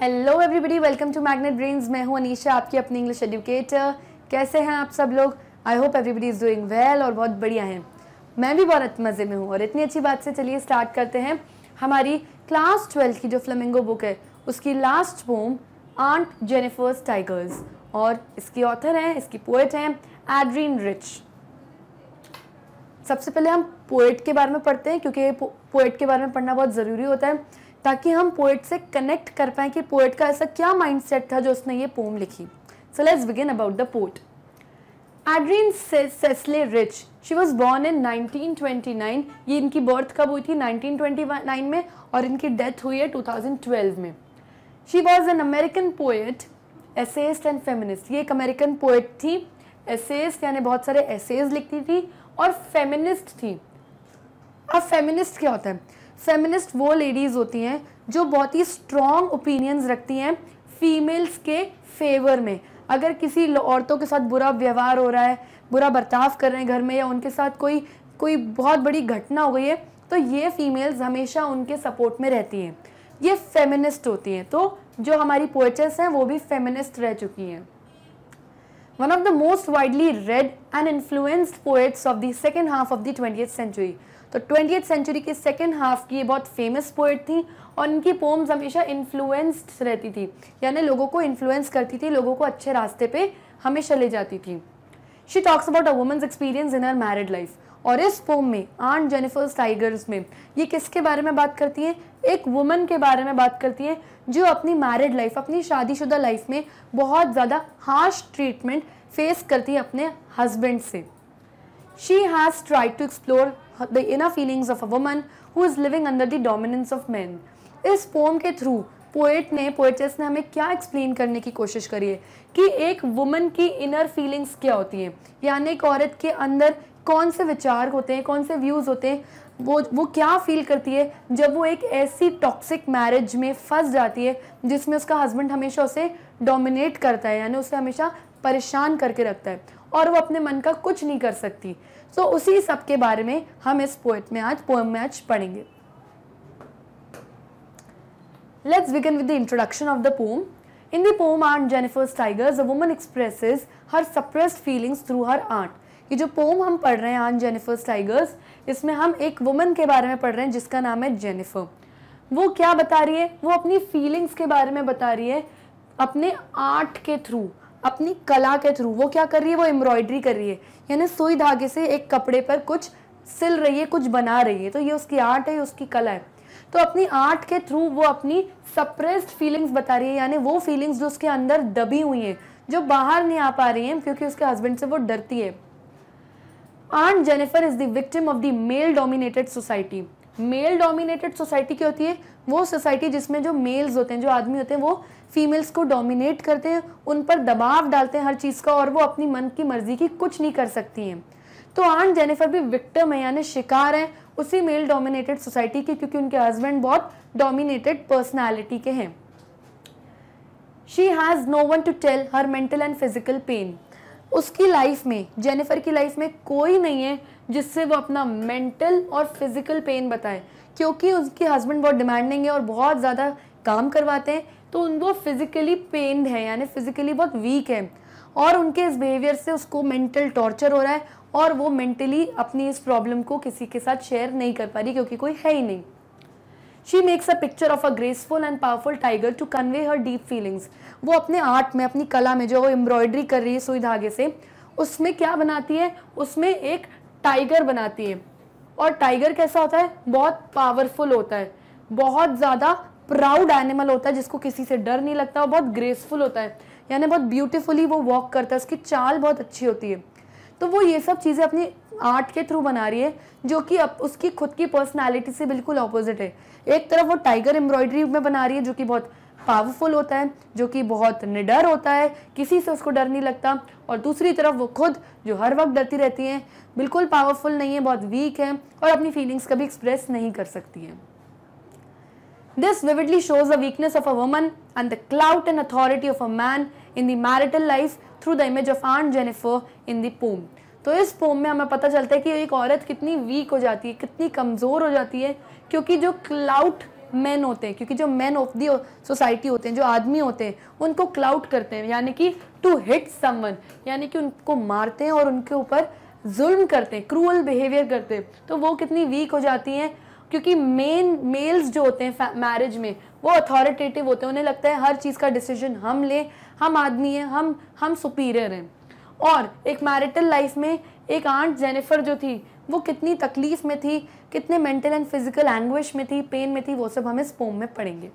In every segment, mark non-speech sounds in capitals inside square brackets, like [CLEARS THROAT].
Hello everybody welcome to Magnet Brains मैं हूं अनीशा आपकी अपनी इंग्लिश एडुकेटर कैसे हैं आप सब लोग I hope everybody is doing well और बहुत बढ़िया हैं मैं भी बहुत मज़े में हूं और इतनी अच्छी बात से चलिए स्टार्ट करते हैं हमारी क्लास ट्वेल्थ की जो फ्लमिंगो बुक है उसकी last poem Aunt Jennifer's Tigers और इसकी ऑथर हैं इसकी पोएट हैं एड्रीन रिच सबसे पहले हम पोएट के बारे में पढ़ते हैं क्योंकि पोएट के बारे में पढ़ना बहुत ज़रूरी होता है ताकि हम पोएट से कनेक्ट कर पाएँ कि पोएट का ऐसा क्या माइंडसेट था जो उसने ये पोम लिखी so let's begin about the poet Adrienne Cecile Rich she was born in nineteen 1929 ये इनकी बर्थ कब हुई थी 1929 में और इनकी डेथ हुई है 2012 में she was an American poet essayist and feminist ये एक अमेरिकन पोएट थी एसेस्ट यानी बहुत सारे एसेज लिखती थी और फेमिनिस्ट थी अब फेमिनिस्ट क्या होता है फेमिनिस्ट वो लेडीज़ होती हैं जो बहुत ही स्ट्रॉन्ग ओपिनियंस रखती हैं फीमेल्स के फेवर में अगर किसी औरतों के साथ बुरा व्यवहार हो रहा है बुरा बर्ताव कर रहे हैं घर में या उनके साथ कोई कोई बहुत बड़ी घटना हो गई है तो ये फीमेल्स हमेशा उनके सपोर्ट में रहती हैं ये फेमिनिस्ट होती हैं तो जो हमारी पोइटर्स हैं वो भी फेमिनिस्ट रह चुकी हैं one of the most widely read and influenced poets of the second half of the 20th century. तो ट्वेंटी सेंचुरी के सेकेंड हाफ की ये बहुत फेमस पोइट थी और इनकी पोम्स हमेशा इन्फ्लुएंस्ड रहती थी यानी लोगों को इन्फ्लुएंस करती थी लोगों को अच्छे रास्ते पे हमेशा ले जाती थी she talks about a women's experience in her married life और इस फोम में आंट जेनिफर्स टाइगर्स में ये किसके बारे में बात करती हैं एक वुमन के बारे में बात करती हैं जो अपनी मैरिड लाइफ अपनी शादीशुदा लाइफ में बहुत ज़्यादा हार्श ट्रीटमेंट फेस करती है अपने हस्बैंड से she has try to explore the inner feelings of a woman who is living under the dominance of man इस फोम के थ्रू पोएट ने पोएट्रेस ने हमें क्या एक्सप्लेन करने की कोशिश करी है कि एक वुमन की इनर फीलिंग्स क्या होती हैं यानी एक औरत के अंदर कौन से विचार होते हैं कौन से व्यूज़ होते हैं वो वो क्या फील करती है जब वो एक ऐसी टॉक्सिक मैरिज में फंस जाती है जिसमें उसका हस्बैंड हमेशा उसे डोमिनेट करता है यानी उसे हमेशा परेशान करके रखता है और वो अपने मन का कुछ नहीं कर सकती सो so, उसी सब के बारे में हम इस पोएट में आज पोएम में आज पढ़ेंगे let's begin with the introduction of the poem in the poem Aunt Jennifer's Tigers a woman expresses her suppressed feelings through her art कि जो पोम हम पढ़ रहे हैं आन जेनिफर्स टाइगर्स इसमें हम एक वुमन के बारे में पढ़ रहे हैं जिसका नाम है जेनिफर वो क्या बता रही है वो अपनी फीलिंग्स के बारे में बता रही है अपने आर्ट के थ्रू अपनी कला के थ्रू वो क्या कर रही है वो एम्ब्रॉयडरी कर रही है यानी सुई धागे से एक कपड़े पर कुछ सिल रही है कुछ बना रही है तो ये उसकी आर्ट है ये उसकी कला है तो अपनी आर्ट के थ्रू वो अपनी सप्रेस्ड फीलिंग्स बता रही है यानी वो फीलिंग्स जो उसके अंदर दबी हुई हैं जो बाहर नहीं आ पा रही हैं क्योंकि उसके हस्बैंड से वो डरती है Aunt Jennifer is the victim of the male dominated male dominated society क्या होती है वो सोसाइटी जिसमें जो मेल्स होते हैं जो आदमी होते हैं वो फीमेल्स को डोमिनेट करते हैं उन पर दबाव डालते हैं हर चीज़ का और वो अपनी मन की मर्जी की कुछ नहीं कर सकती हैं तो आंट जेनिफर भी विक्टम है यानी शिकार है उसी मेल डोमिनेटेड सोसाइटी के क्योंकि उनके हस्बैंड बहुत डोमिनेटेड पर्सनैलिटी के हैं she has no one to tell her mental and physical pain उसकी लाइफ में जेनिफर की लाइफ में कोई नहीं है जिससे वो अपना मेंटल और फिज़िकल पेन बताए क्योंकि उसके हस्बैंड बहुत डिमांडिंग है और बहुत ज़्यादा काम करवाते हैं तो उन वो फिज़िकली पेन है यानी फिज़िकली बहुत वीक है और उनके इस बिहेवियर से उसको मेंटल टॉर्चर हो रहा है और वो मेंटली अपनी इस प्रॉब्लम को किसी के साथ शेयर नहीं कर पा रही क्योंकि कोई है ही नहीं she makes a picture of a graceful and powerful tiger to convey her deep feelings वो अपने आर्ट में अपनी कला में जो वो एम्ब्रॉयडरी कर रही है सुई धागे से उसमें क्या बनाती है उसमें एक टाइगर बनाती है और टाइगर कैसा होता है बहुत पावरफुल होता है बहुत ज़्यादा प्राउड एनिमल होता है जिसको किसी से डर नहीं लगता और बहुत ग्रेसफुल होता है यानी बहुत ब्यूटीफुली वो वॉक करता है उसकी चाल बहुत अच्छी होती है तो वो ये सब चीज़ें अपनी आर्ट के थ्रू बना रही है जो कि अब उसकी खुद की पर्सनालिटी से बिल्कुल ऑपोजिट है एक तरफ वो टाइगर एम्ब्रॉयडरी में बना रही है जो कि बहुत पावरफुल होता है जो कि बहुत निडर होता है किसी से उसको डर नहीं लगता और दूसरी तरफ वो खुद जो हर वक्त डरती रहती हैं बिल्कुल पावरफुल नहीं है बहुत वीक है और अपनी फीलिंग्स कभी एक्सप्रेस नहीं कर सकती हैं this vividly shows the weakness of a woman and the clout and authority of a man in the marital life through the image of Aunt Jennifer in the poem तो इस poem में हमें पता चलता है कि एक औरत कितनी वीक हो जाती है कितनी कमज़ोर हो जाती है क्योंकि जो क्लाउट मैन होते हैं क्योंकि जो मैन ऑफ दी सोसाइटी होते हैं जो आदमी होते हैं उनको क्लाउट करते हैं यानी कि टू हिट समवन यानी कि उनको मारते हैं और उनके ऊपर जुल्म करते हैं क्रूअल बिहेवियर करते हैं तो वो कितनी वीक हो जाती हैं क्योंकि मेन मेल्स जो होते हैं मैरिज में वो अथॉरिटेटिव होते हैं उन्हें लगता है हर चीज़ का डिसीजन हम लें हम आदमी हैं हम हम सुपीरियर हैं और एक मैरिटल लाइफ में एक आंट जेनिफर जो थी वो कितनी तकलीफ में थी कितने मेंटल एंड फिजिकल एंग्विश में थी पेन में थी वो सब हम इस पोम में पढ़ेंगे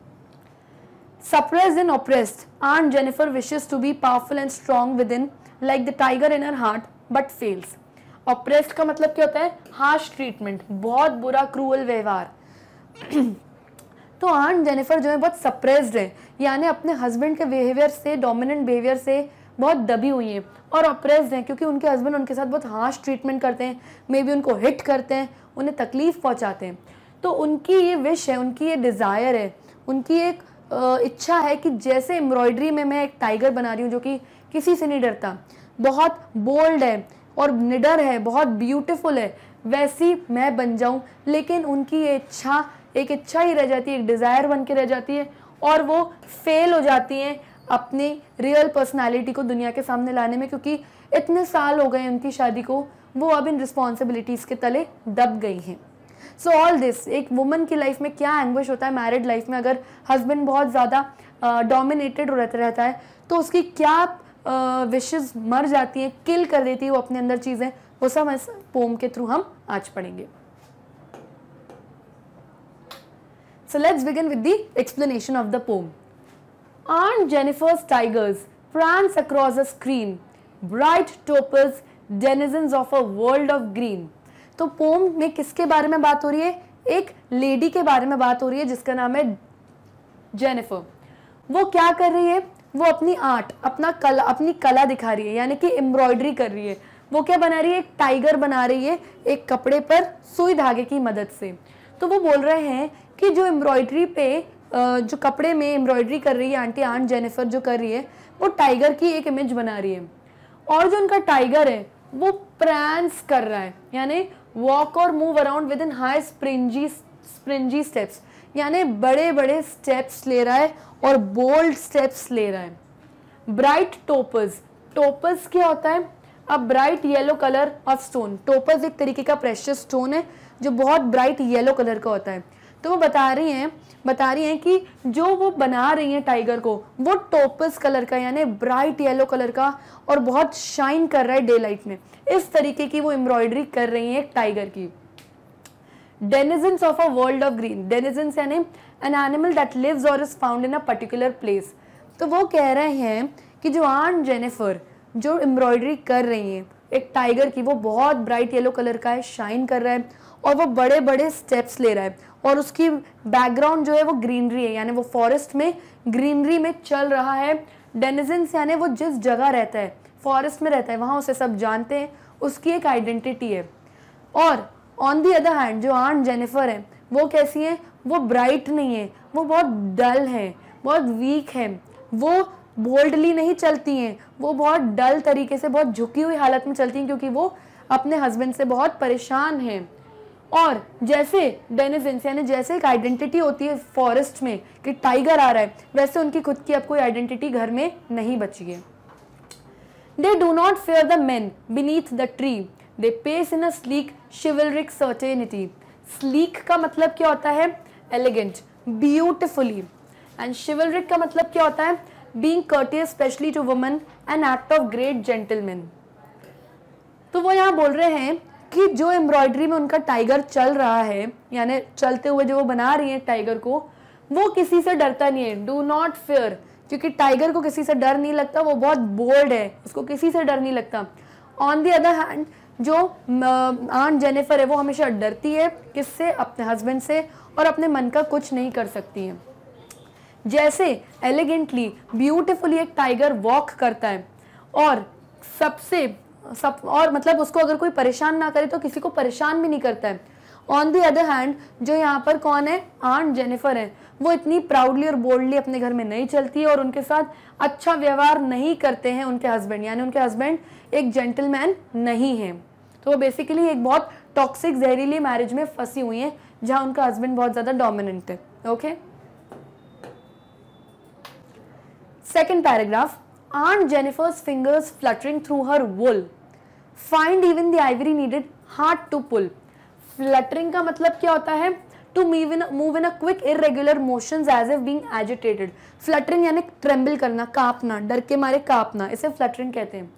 suppress in oppressed Aunt Jennifer wishes to be powerful and strong within like the tiger in her heart but fails oppressed का मतलब क्या होता है हार्श ट्रीटमेंट बहुत बुरा क्रूअल व्यवहार [CLEARS THROAT] तो आंट जेनिफर जो है बहुत सप्रेस्ड है यानी अपने हस्बैंड के बिहेवियर से डोमिनेंट बिहेवियर से बहुत दबी हुई हैं और अप्रेस हैं क्योंकि उनके हस्बैंड उनके साथ बहुत हार्श ट्रीटमेंट करते हैं मे बी उनको हिट करते हैं उन्हें तकलीफ़ पहुँचाते हैं तो उनकी ये विश है उनकी ये डिज़ायर है उनकी एक इच्छा है कि जैसे एम्ब्रॉयडरी में मैं एक टाइगर बना रही हूँ जो कि किसी से नहीं डरता बहुत बोल्ड है और निडर है बहुत ब्यूटिफुल है वैसी मैं बन जाऊँ लेकिन उनकी ये इच्छा एक इच्छा ही रह जाती है एक डिज़ायर बन के रह जाती है और वो फेल हो जाती हैं अपने रियल पर्सनालिटी को दुनिया के सामने लाने में क्योंकि इतने साल हो गए उनकी शादी को वो अब इन रिस्पॉन्सिबिलिटीज़ के तले दब गई हैं सो ऑल दिस एक वुमन की लाइफ में क्या एंग्विश होता है मैरिड लाइफ में अगर हस्बैंड बहुत ज़्यादा डोमिनेटेड रहता रहता है तो उसकी क्या विशेज मर जाती हैं किल कर देती है वो अपने अंदर चीज़ें वो सब इस पोम के थ्रू हम आज पढ़ेंगे so let's begin with the explanation of the poem Aunt Jennifer's tigers prance across a screen. Bright topaz denizens of a world of green. तो पोम में किसके बारे में बात हो रही है एक लेडी के बारे में बात हो रही है जिसका नाम है जेनिफर वो क्या कर रही है वो अपनी आर्ट अपना कला अपनी कला दिखा रही है यानी कि एम्ब्रॉयडरी कर रही है वो क्या बना रही है एक टाइगर बना रही है एक कपड़े पर सुई धागे की मदद से तो वो बोल रहे हैं कि जो एम्ब्रॉयडरी पे जो कपड़े में एम्ब्रॉयडरी कर रही है आंटी आंट जेनिफर जो कर रही है वो टाइगर की एक इमेज बना रही है और जो उनका टाइगर है वो प्रैंस कर रहा है यानी walk or move around with in high springy springy steps यानी बड़े बड़े स्टेप्स ले रहा है और बोल्ड स्टेप्स ले रहा है ब्राइट टोपस टोपस क्या होता है अब bright yellow colour of stone topaz एक तरीके का प्रेशर स्टोन है जो बहुत ब्राइट येलो कलर का होता है तो वो बता रही हैं बता रही हैं कि जो वो बना रही हैं टाइगर को वो टोपस कलर का यानी ब्राइट येलो कलर का और बहुत शाइन कर रहा है डे लाइट में इस तरीके की वो एम्ब्रॉयडरी कर रही हैं एक टाइगर की denizens of a world of green denizens यानी an animal that lives or is found in a particular place तो वो कह रहे हैं कि जो आन जेनेफर जो एम्ब्रॉयडरी कर रही हैं एक टाइगर की वो बहुत ब्राइट येलो कलर का है शाइन कर रहा है और वो बड़े बड़े स्टेप्स ले रहा है और उसकी बैकग्राउंड जो है वो ग्रीनरी है यानी वो फॉरेस्ट में ग्रीनरी में चल रहा है डेनिजेंस यानी वो जिस जगह रहता है फॉरेस्ट में रहता है वहाँ उसे सब जानते हैं उसकी एक आइडेंटिटी है और ऑन दी अदर हैंड जो आंट जेनिफर है वो कैसी है वो ब्राइट नहीं है वो बहुत डल है बहुत वीक है वो बोल्डली नहीं चलती हैं वो बहुत डल तरीके से बहुत झुकी हुई हालत में चलती हैं क्योंकि वो अपने हस्बैंड से बहुत परेशान हैं और जैसे डेनिजेंस यानी जैसे एक आइडेंटिटी होती है फॉरेस्ट में कि टाइगर आ रहा है वैसे उनकी खुद की अब कोई आइडेंटिटी घर में नहीं बची है they do not fear the man beneath the tree they pace in a sleek chivalric certainty sleek का मतलब क्या होता है एलिगेंट ब्यूटिफुली एंड शिवलरिक का मतलब क्या होता है being courteous specially to woman an act of great gentleman तो वो यहाँ बोल रहे हैं कि जो एम्ब्रॉयडरी में उनका टाइगर चल रहा है यानी चलते हुए जो वो बना रही है टाइगर को वो किसी से डरता नहीं है डू नॉट फेयर क्योंकि टाइगर को किसी से डर नहीं लगता वो बहुत बोल्ड है उसको किसी से डर नहीं लगता ऑन दी अदर हैंड जो आंट जेनेफर है वो हमेशा डरती है किससे अपने हस्बैंड से और अपने मन का कुछ नहीं कर सकती है जैसे एलिगेंटली ब्यूटिफुली एक टाइगर वॉक करता है और सबसे सब और मतलब उसको अगर कोई परेशान ना करे तो किसी को परेशान भी नहीं करता है ऑन दी अदर हैंड जो यहाँ पर कौन है आंट जेनिफर है वो इतनी प्राउडली और बोल्डली अपने घर में नहीं चलती है और उनके साथ अच्छा व्यवहार नहीं करते हैं उनके हस्बैंड यानी उनके हस्बैंड एक जेंटलमैन नहीं है तो वो बेसिकली एक बहुत टॉक्सिक जहरीली मैरिज में फंसी हुई है जहाँ उनका हस्बैंड बहुत ज़्यादा डोमिनेंट है okay second paragraph aunt Jennifer's fingers fluttering through her wool find even the ivory needle hard to pull fluttering का मतलब क्या होता है to move in move in a quick irregular motion as of being agitated fluttering यानी tremble करना कांपना डर के मारे कांपना इसे फ्लटरिंग कहते हैं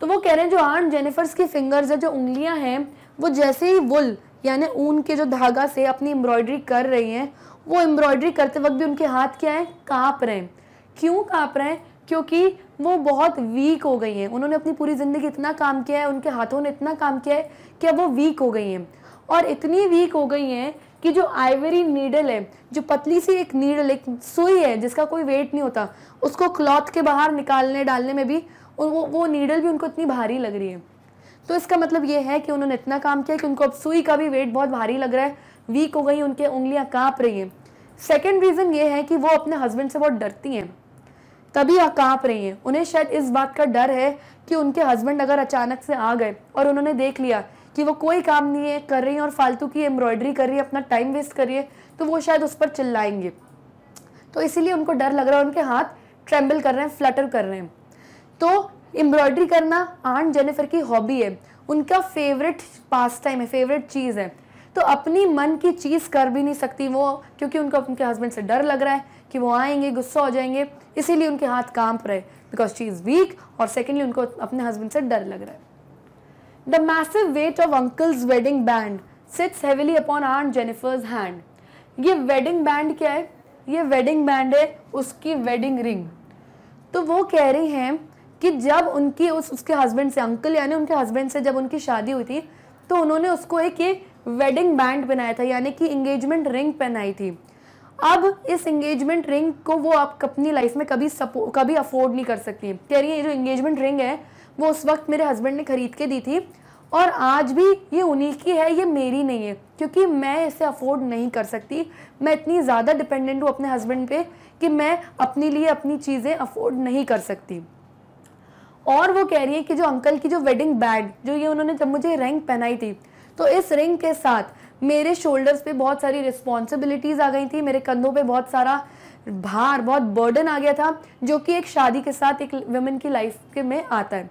तो वो कह रहे हैं जो आर्ट जेनिफर्स की फिंगर्स है जो उंगलियां हैं वो जैसे ही वुल यानी ऊन के जो धागा से अपनी एम्ब्रॉयडरी कर रही हैं वो एम्ब्रॉयडरी करते वक्त भी उनके हाथ क्या है कांप रहे हैं क्यों कांप रहे हैं क्योंकि वो बहुत वीक हो गई हैं उन्होंने अपनी पूरी ज़िंदगी इतना काम किया है उनके हाथों ने इतना काम किया है कि अब वो वीक हो गई हैं और इतनी वीक हो गई हैं कि जो आइवरी नीडल है जो पतली सी एक नीडल एक सुई है जिसका कोई वेट नहीं होता उसको क्लॉथ के बाहर निकालने डालने में भी वो वो नीडल भी उनको इतनी भारी लग रही है तो इसका मतलब ये है कि उन्होंने इतना काम किया कि उनको अब सुई का भी वेट बहुत भारी लग रहा है वीक हो गई उनके उंगलियाँ काँप रही हैं सेकेंड रीज़न ये है कि वो अपने हस्बैंड से बहुत डरती हैं तभी काँप रही हैं उन्हें शायद इस बात का डर है कि उनके हस्बैंड अगर अचानक से आ गए और उन्होंने देख लिया कि वो कोई काम नहीं है कर रही हैं और फालतू की एम्ब्रॉयडरी कर रही है अपना टाइम वेस्ट कर रही है तो वो शायद उस पर चिल्लाएंगे तो इसीलिए उनको डर लग रहा है उनके हाथ ट्रेम्बल कर रहे हैं फ्लटर कर रहे हैं तो एम्ब्रॉयडरी करना आंट जेनिफर की हॉबी है उनका फेवरेट पास टाइम है फेवरेट चीज़ है तो अपनी मन की चीज़ कर भी नहीं सकती वो क्योंकि उनको उनके हस्बैंड से डर लग रहा है कि वो आएंगे गुस्सा हो जाएंगे इसीलिए उनके हाथ कांप रहे बिकॉज शी इज़ वीक और सेकेंडली उनको अपने हस्बैंड से डर लग रहा है the massive weight of uncle's wedding band sits heavily upon aunt Jennifer's hand ये वेडिंग बैंड क्या है ये वेडिंग बैंड है उसकी वेडिंग रिंग तो वो कह रही हैं कि जब उनकी उस उसके हस्बैंड से अंकल यानी उनके हस्बैंड से जब उनकी शादी हुई थी तो उन्होंने उसको एक ये वेडिंग बैंड पहनाया था यानी कि इंगेजमेंट रिंग पहनाई थी अब इस एंगेजमेंट रिंग को वो आप अपनी लाइफ में कभी सपो कभी अफोर्ड नहीं कर सकती कह रही है ये जो इंगेजमेंट रिंग है वो उस वक्त मेरे हस्बैंड ने खरीद के दी थी और आज भी ये उन्हीं की है ये मेरी नहीं है क्योंकि मैं इसे अफोर्ड नहीं कर सकती मैं इतनी ज़्यादा डिपेंडेंट हूँ अपने हस्बैंड पे कि मैं अपने लिए अपनी चीज़ें अफोर्ड नहीं कर सकती और वो कह रही है कि जो अंकल की जो वेडिंग बैग जो ये उन्होंने जब मुझे रिंग पहनाई थी तो इस रिंग के साथ मेरे शोल्डर्स पे बहुत सारी रिस्पॉन्सिबिलिटीज़ आ गई थी मेरे कंधों पे बहुत सारा भार बहुत बर्डन आ गया था जो कि एक शादी के साथ एक वुमेन की लाइफ के में आता है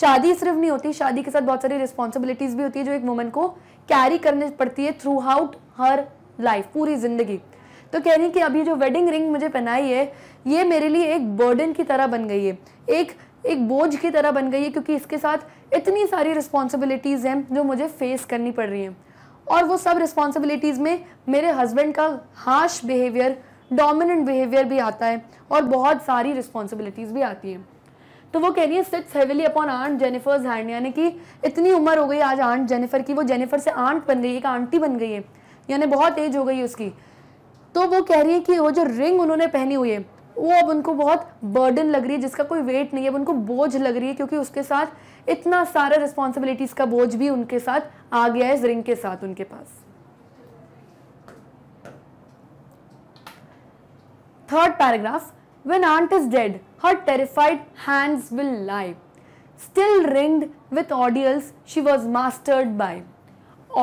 शादी सिर्फ नहीं होती शादी के साथ बहुत सारी रिस्पॉन्सिबिलिटीज़ भी होती है जो एक वुमेन को कैरी करनी पड़ती है थ्रू आउट हर लाइफ पूरी ज़िंदगी तो कह रही कि अभी जो वेडिंग रिंग मुझे पहनाई है ये मेरे लिए एक बर्डन की तरह बन गई है एक एक बोझ की तरह बन गई है क्योंकि इसके साथ इतनी सारी रिस्पॉन्सिबिलिटीज़ हैं जो मुझे फेस करनी पड़ रही हैं और वो सब रिस्पॉन्सिबिलिटीज़ में मेरे हस्बैंड का हार्श बिहेवियर डोमिनेंट बिहेवियर भी आता है और बहुत सारी रिस्पॉन्सिबिलिटीज़ भी आती हैं तो वो कह रही है sits heavily upon aunt Jennifer's hand यानी कि इतनी उम्र हो गई आज आंट जेनिफर की वो जेनिफर से आंट बन गई है एक आंटी बन गई है यानी बहुत एज हो गई है उसकी तो वो कह रही है कि वो जो रिंग उन्होंने पहनी हुई है वो अब उनको बहुत बर्डन लग रही है जिसका कोई वेट नहीं है उनको बोझ लग रही है क्योंकि उसके साथ इतना सारा रिस्पॉन्सिबिलिटीज का बोझ भी उनके साथ आ गया है रिंग के साथ उनके पास third paragraph when aunt is dead her terrified hands will live still ringed with ordeals she was mastered by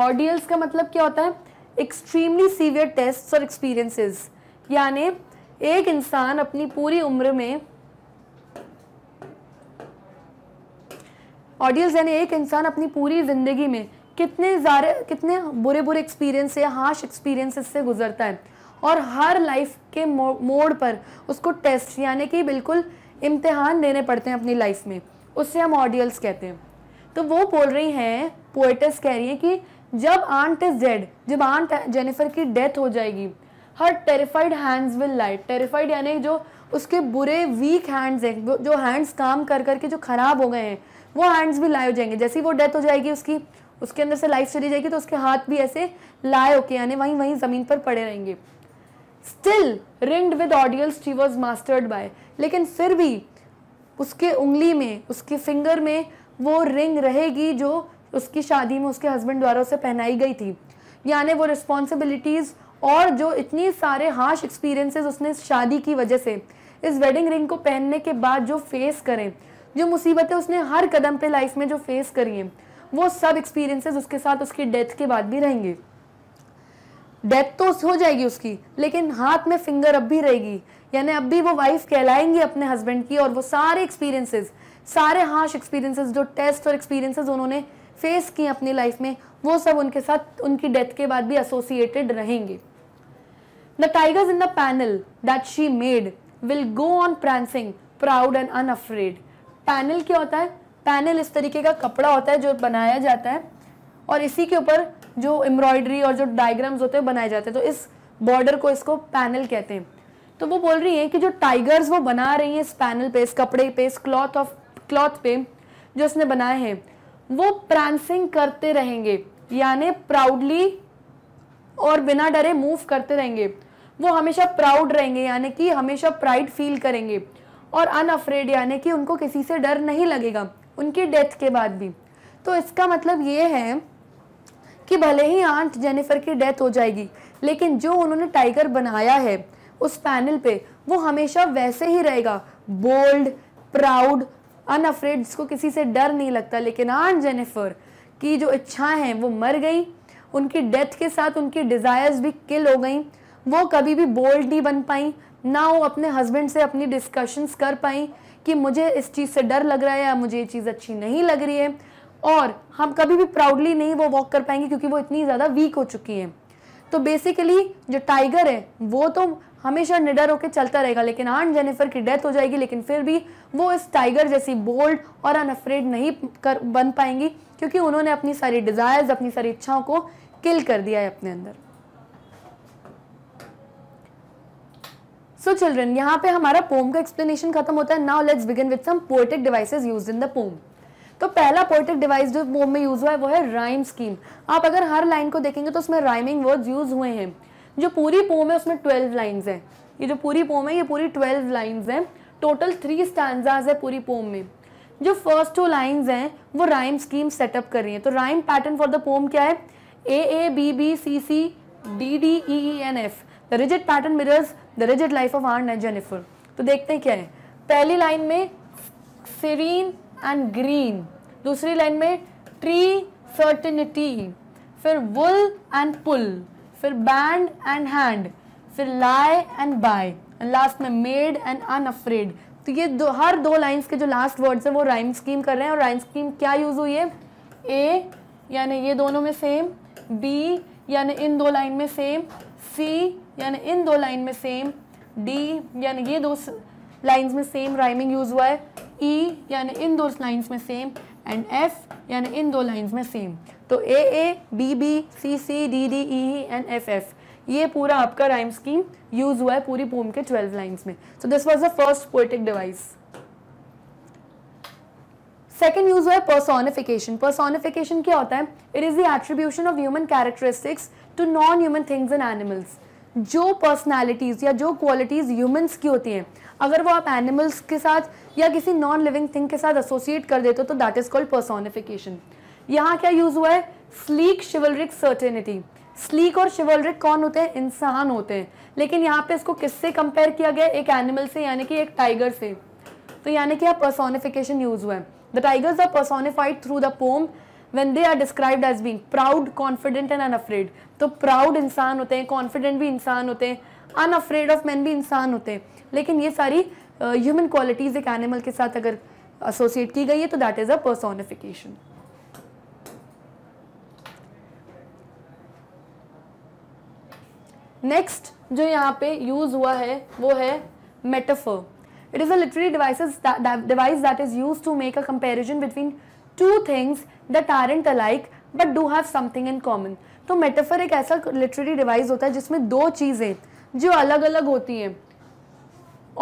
ordeals का मतलब क्या होता है extremely severe test or experiences यानी एक इंसान अपनी पूरी उम्र में ऑडियंस यानी एक इंसान अपनी पूरी ज़िंदगी में कितने सारे कितने बुरे बुरे एक्सपीरियंस या हार्श एक्सपीरियंसेस से गुजरता है और हर लाइफ के मोड पर उसको टेस्ट यानी कि बिल्कुल इम्तिहान देने पड़ते हैं अपनी लाइफ में उससे हम ऑडियल्स कहते हैं तो वो बोल रही हैं पोएटस कह रही हैं कि जब आंट इज़ डेड जब आंट जेनिफर की डेथ हो जाएगी her terrified hands will light terrified यानी जो उसके बुरे वीक हैंड्स हैं जो हैंड्स काम कर करके जो ख़राब हो गए हैं वो हैंड्स भी लाए हो जाएंगे जैसे ही वो डेथ हो जाएगी उसकी उसके अंदर से लाइफ चली जाएगी तो उसके हाथ भी ऐसे लाए होके यानी वहीं वहीं ज़मीन पर पड़े रहेंगे still ringed with ordeals she was mastered by लेकिन फिर भी उसके उंगली में उसके फिंगर में वो रिंग रहेगी जो उसकी शादी में उसके हस्बैंड द्वारा उसे पहनाई गई थी यानी वो रिस्पॉन्सिबिलिटीज़ और जो इतनी सारे हार्श एक्सपीरियंसेस उसने शादी की वजह से इस वेडिंग रिंग को पहनने के बाद जो फेस करें जो मुसीबतें उसने हर कदम पे लाइफ में जो फेस करी हैं वो सब एक्सपीरियंसेस उसके साथ उसकी डेथ के बाद भी रहेंगे डेथ तो हो जाएगी उसकी लेकिन हाथ में फिंगर अब भी रहेगी यानी अब भी वो वाइफ कहलाएंगी अपने हस्बैंड की और वो सारे एक्सपीरियंसेस सारे हार्श एक्सपीरियंसेस जो टेस्ट और एक्सपीरियंसेस उन्होंने फेस किए अपनी लाइफ में वो सब उनके साथ उनकी डेथ के बाद भी एसोसिएटेड रहेंगे The tigers in the panel that she made will go on prancing proud and unafraid. Panel क्या होता है पैनल इस तरीके का कपड़ा होता है जो बनाया जाता है और इसी के ऊपर जो एम्ब्रॉयडरी और जो डायग्राम्स होते हैं बनाए जाते हैं तो इस बॉर्डर को इसको पैनल कहते हैं तो वो बोल रही हैं कि जो टाइगर्स वो बना रही हैं इस पैनल पे इस कपड़े पे इस क्लॉथ ऑफ क्लॉथ पे जो इसने बनाए हैं वो प्रांसिंग करते रहेंगे यानी प्राउडली और बिना डरे मूव करते रहेंगे वो हमेशा प्राउड रहेंगे यानी कि हमेशा प्राइड फील करेंगे और अनअफ्रेड यानी कि उनको किसी से डर नहीं लगेगा उनकी डेथ के बाद भी तो इसका मतलब ये है कि भले ही आंट जेनिफर की डेथ हो जाएगी लेकिन जो उन्होंने टाइगर बनाया है उस पैनल पे वो हमेशा वैसे ही रहेगा बोल्ड प्राउड अनअफ्रेड जिसको किसी से डर नहीं लगता लेकिन आंट जेनिफर की जो इच्छाएं हैं वो मर गई उनकी डेथ के साथ उनकी डिज़ायर्स भी किल हो गई वो कभी भी बोल्ड नहीं बन पाई ना वो अपने हस्बैंड से अपनी डिस्कशंस कर पाई कि मुझे इस चीज़ से डर लग रहा है या मुझे ये चीज़ अच्छी नहीं लग रही है और हम कभी भी प्राउडली नहीं वो वॉक कर पाएंगे क्योंकि वो इतनी ज़्यादा वीक हो चुकी है तो बेसिकली जो टाइगर है वो तो हमेशा निडर होकर चलता रहेगा लेकिन आंट जेनिफर की डेथ हो जाएगी लेकिन फिर भी वो इस टाइगर जैसी बोल्ड और अनअफ्रेड नहीं कर बन पाएंगी क्योंकि उन्होंने अपनी सारी डिज़ायर्स अपनी सारी इच्छाओं को किल कर दिया है अपने अंदर सो चिल्ड्रन यहाँ पे हमारा पोम का एक्सप्लेनेशन खत्म होता है now let's begin with some poetic devices used in the poem तो पहला पोएटिक डिवाइस जो पोम में यूज हुआ है वो है राइम स्कीम आप अगर हर लाइन को देखेंगे तो उसमें राइमिंग वर्ड्स यूज हुए हैं जो पूरी पोम है उसमें ट्वेल्व लाइन्स हैं ये जो पूरी पोम है ये पूरी ट्वेल्व लाइन्स हैं टोटल थ्री स्टैंडाज है पूरी पोम में जो फर्स्ट टू लाइन्स हैं वो राइम स्कीम सेटअप कर रही हैं तो rhyme pattern for the poem क्या है A A B B C C D D E E and F the rigid pattern mirrors the rigid life of आर्न and Jennifer तो देखते हैं क्या है पहली लाइन में सीरीन एंड ग्रीन दूसरी लाइन में ट्री सर्टिनिटी फिर वुल एंड पुल फिर बैंड एंड हैंड फिर lie and by and last में मेड एंड अनअफ्रेड तो ये दो हर दो लाइंस के जो लास्ट वर्ड्स हैं वो राइम स्कीम कर रहे हैं और राइम स्कीम क्या यूज़ हुई है ए यानी ये दोनों में सेम बी यानी इन दो लाइन में सेम सी यानी इन दो लाइन में सेम डी यानी ये दो लाइंस में सेम राइमिंग यूज़ हुआ है ई e, यानी इन दो लाइंस में सेम एंड एफ यानी इन दो लाइंस में सेम तो A A B B C C D D E and F F ये पूरा आपका राइम स्कीम यूज़ हुआ है पूरी पोम के ट्वेल्व लाइन्स में so this was the first poetic device second use हुआ है पर्सोनिफिकेशन पर्सोनिफिकेशन क्या होता है it is the attribution of human characteristics to non human things and animals जो पर्सनैलिटीज़ या जो क्वालिटीज़ ह्यूमन्स की होती हैं अगर वो आप एनिमल्स के साथ या किसी नॉन लिविंग थिंग के साथ एसोसिएट कर देते हो तो दैट इज़ कॉल्ड पर्सोनिफिकेशन यहाँ क्या यूज़ हुआ है स्लीक शिवलरिक सर्टेनिटी स्लीक और शिवलरिक कौन होते हैं इंसान होते हैं लेकिन यहाँ पे इसको किससे कंपेयर किया गया एक एनिमल से यानी कि एक टाइगर से तो यानी कि यहाँ पर्सोनिफिकेशन यूज़ हुआ है The tigers are personified through the poem when they are described as being proud, confident and unafraid. तो proud इंसान होते हैं confident भी इंसान होते हैं unafraid of men भी इंसान होते हैं लेकिन ये सारी uh, human qualities एक animal के साथ अगर associate की गई है तो that is a personification. Next जो यहाँ पे यूज़ हुआ है वो है metaphor It is a literary devices that, that device that is used to make a comparison between two things that aren't alike but do have something in common. तो metaphor एक ऐसा लिटरेरी डिवाइस होता है जिसमें दो चीज़ें जो अलग अलग होती हैं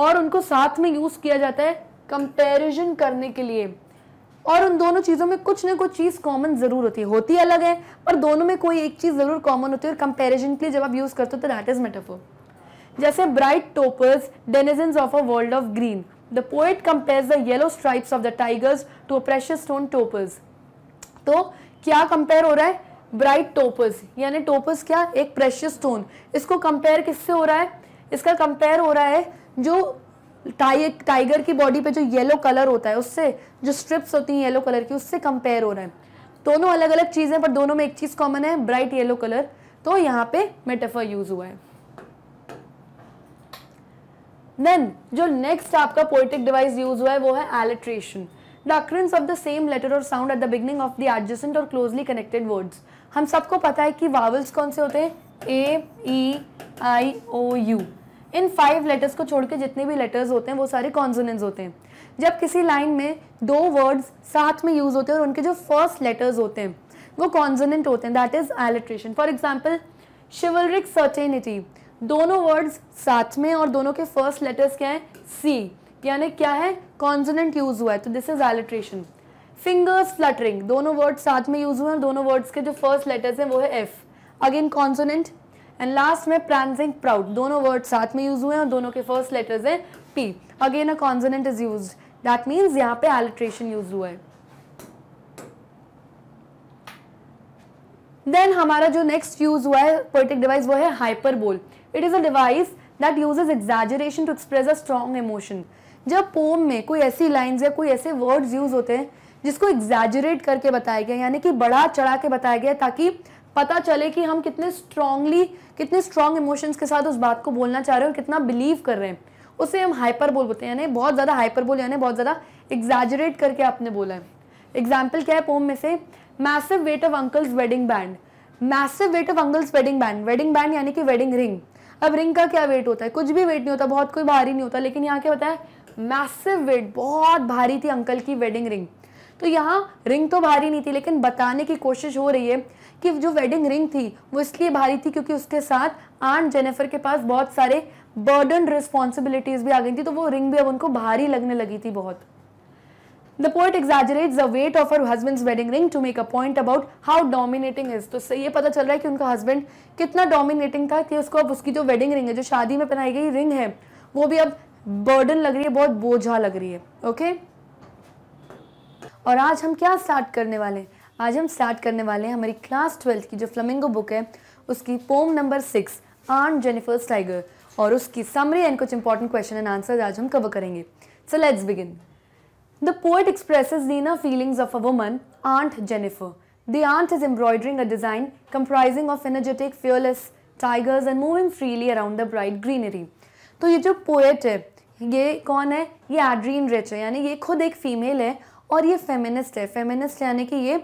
और उनको साथ में यूज़ किया जाता है कंपैरिजन करने के लिए और उन दोनों चीज़ों में कुछ ना कुछ चीज़ कॉमन ज़रूर होती है होती अलग है पर दोनों में कोई एक चीज़ ज़रूर कॉमन होती है और कंपैरिजन के लिए जब आप यूज़ करते हो तो दैट इज़ मेटाफोर जैसे bright topaz denizen of a world of green the poet compare the yellow stripes of the tigers to a precious stone topaz तो क्या कंपेयर हो रहा है ब्राइट टोपर्स यानी टोपर्स क्या एक प्रेशर स्टोन इसको कंपेयर किससे हो रहा है इसका कंपेयर हो रहा है जो टाइगर की बॉडी पे जो येलो कलर होता है उससे जो स्ट्रिप्स होती हैं येलो कलर की उससे कंपेयर हो रहा है दोनों अलग अलग चीज़ें पर दोनों में एक चीज़ कॉमन है ब्राइट येलो कलर तो यहाँ पे मेटाफर यूज़ हुआ है देन जो नेक्स्ट आपका पोइटिक डिवाइस यूज हुआ है वो है alliteration the occurrence of the same letter or sound at the beginning of the adjacent or closely connected words हम सबको पता है कि वावल्स कौन से होते हैं A E I O U इन फाइव लेटर्स को छोड़ के जितने भी लेटर्स होते हैं वो सारे कॉन्सोनेंट्स होते हैं जब किसी लाइन में दो वर्ड्स साथ में यूज़ होते हैं और उनके जो फर्स्ट लेटर्स होते हैं वो कॉन्जोनेंट होते हैं that is alliteration for example chivalric certainty दोनों वर्ड्स साथ में और दोनों के फर्स्ट लेटर्स क्या हैं सी यानी क्या है कॉन्सोनेंट यूज हुआ है तो this is alliteration fingers fluttering दोनों वर्ड्स साथ में यूज हुए हैं दोनों वर्ड्स के जो फर्स्ट लेटर्स हैं वो है F again consonant and last में प्रांसिंग प्राउड दोनों वर्ड साथ में यूज हुए हैं और दोनों के फर्स्ट लेटर्स हैं P again a consonant is use that means यहाँ पे एलिट्रेशन यूज हुआ है देन हमारा जो नेक्स्ट यूज हुआ है पोइटिक डिवाइस वो है hyperbole it is a device that is exaggeration to express a strong emotion जब पोम में कोई ऐसी लाइन्स या कोई ऐसे वर्ड्स यूज होते हैं जिसको एग्जैजरेट करके बताया गया यानी कि बढ़ा चढ़ा के बताया गया ताकि पता चले कि हम कितने स्ट्रांगली कितने स्ट्रांग इमोशंस के साथ उस बात को बोलना चाह रहे हैं और कितना बिलीव कर रहे हैं उसे हम हाइपर बोल बोलते हैं यानी बहुत ज़्यादा हाइपर बोल यानी बहुत ज़्यादा एग्जैजरेट करके आपने बोला है एग्जाम्पल क्या है पोम में से massive weight of uncle's wedding band massive weight of uncle's wedding band wedding band यानी कि वेडिंग रिंग अब रिंग का क्या वेट होता है कुछ भी वेट नहीं होता बहुत कोई भारी नहीं होता लेकिन यहाँ क्या होता है मैसिव वेट बहुत भारी थी अंकल की वेडिंग रिंग तो यहाँ रिंग तो भारी नहीं थी लेकिन बताने की कोशिश हो रही है कि जो वेडिंग रिंग थी वो इसलिए भारी थी क्योंकि उसके साथ आंट जेनेफर के पास बहुत सारे बर्डन रिस्पॉन्सिबिलिटीज़ भी आ गई थी तो वो रिंग भी अब उनको भारी लगने लगी थी बहुत the poet exaggerates the weight of her husband's wedding ring to make a point about how dominating is तो ये पता चल रहा है कि उनका हस्बैंड कितना डोमिनेटिंग था कि उसको अब उसकी जो वेडिंग रिंग है जो शादी में पहनाई गई रिंग है वो भी अब बर्डन लग रही है बहुत बोझा लग रही है ओके और आज हम क्या स्टार्ट करने वाले हैं आज हम स्टार्ट करने वाले हैं हमारी क्लास ट्वेल्थ की जो फ्लमिंगो बुक है उसकी poem number six aunt Jennifer's tiger और उसकी समरी एंड कुछ इंपॉर्टेंट क्वेश्चन एंड आंसर आज हम कवर करेंगे so let's begin The poet expresses the inner feelings of a woman, Aunt Jennifer. The aunt is embroidering a design comprising of energetic, fearless tigers and moving freely around the bright greenery. तो ये जो poet है ये कौन है ये एड्रीन rich है यानी ये खुद एक फीमेल है और ये फेमिनिस्ट है फेमिनिस्ट यानी कि ये